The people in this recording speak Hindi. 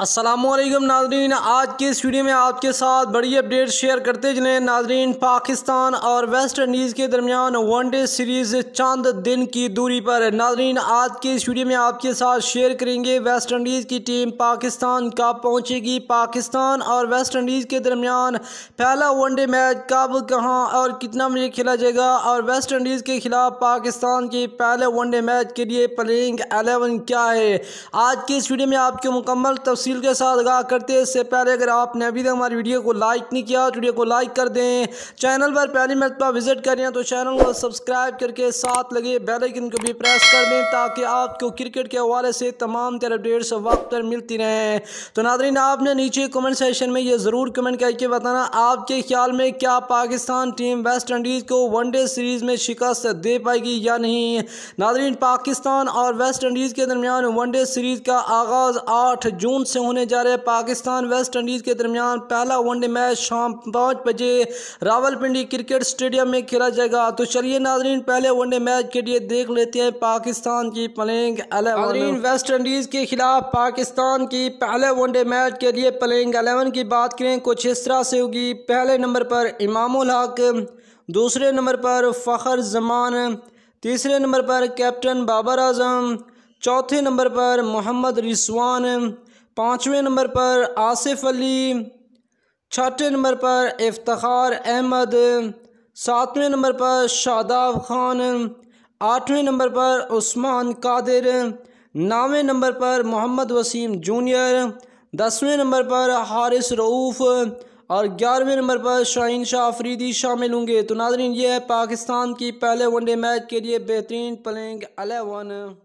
असलम नाजरीन आज की इस वीडियो में आपके साथ बड़ी अपडेट शेयर करते चले नाजरीन पाकिस्तान और वेस्ट इंडीज़ के दरमियान वनडे सीरीज़ चंद दिन की दूरी पर नाजरीन आज की इस वीडियो में आपके साथ शेयर करेंगे वेस्ट इंडीज़ की टीम पाकिस्तान कब पहुंचेगी पाकिस्तान और वेस्ट इंडीज़ के दरमियान पहला वनडे मैच कब कहाँ और कितना बजे खेला जाएगा और वेस्ट इंडीज़ के खिलाफ पाकिस्तान के पहले वनडे मैच के लिए प्लेइंग एलेवन क्या है आज की इस वीडियो में आपके मुकम्मल तफसी तफसील के साथ आगाह करते इससे पहले अगर आपने अभी तक हमारी वीडियो को लाइक नहीं किया तो वीडियो को लाइक कर दें चैनल पर पहली मरतबा विजिट करें तो चैनल को सब्सक्राइब करके साथ लगे बेलाइकन को भी प्रेस कर दें ताकि आपको क्रिकेट के हवाले से तमाम तर अपडेट्स वक्त पर मिलती रहें तो नादरीन आपने नीचे कमेंट सेशन में ये ज़रूर कमेंट करके बताना आपके ख्याल में क्या पाकिस्तान टीम वेस्ट इंडीज़ को वनडे सीरीज़ में शिकस्त दे पाएगी या नहीं नादरीन पाकिस्तान और वेस्ट इंडीज़ के दरमियान वनडे सीरीज़ का आगाज़ आठ जून से से होने जा रहे पाकिस्तान वेस्ट इंडीज़ के दरमियान पहला वनडे मैच शाम पाँच बजे रावलपिंडी क्रिकेट स्टेडियम में खेला जाएगा तो चलिए नाजरीन पहले वनडे मैच के लिए देख लेते हैं पाकिस्तान की प्लेइंग अलेवन वेस्ट इंडीज़ के खिलाफ पाकिस्तान की पहले वनडे मैच के लिए प्लेइंग अलेवन की बात करें कुछ इस तरह से होगी पहले नंबर पर इमामुल हक दूसरे नंबर पर फ़खर जमान तीसरे नंबर पर कैप्टन बाबर आजम चौथे नंबर पर मोहम्मद रिसवान पाँचवें नंबर पर आसिफ अली छठे नंबर पर इफ्तार अहमद सातवें नंबर पर शादाब खान आठवें नंबर पर उस्मान कादिर नौवें नंबर पर मोहम्मद वसीम जूनियर दसवें नंबर पर हारिस रऊफ़ और ग्यारहवें नंबर पर शाहीन शाह अफरीदी शामिल होंगे तो नाजरीन ये है पाकिस्तान की पहले वनडे मैच के लिए बेहतरीन प्लेइंग अलेवन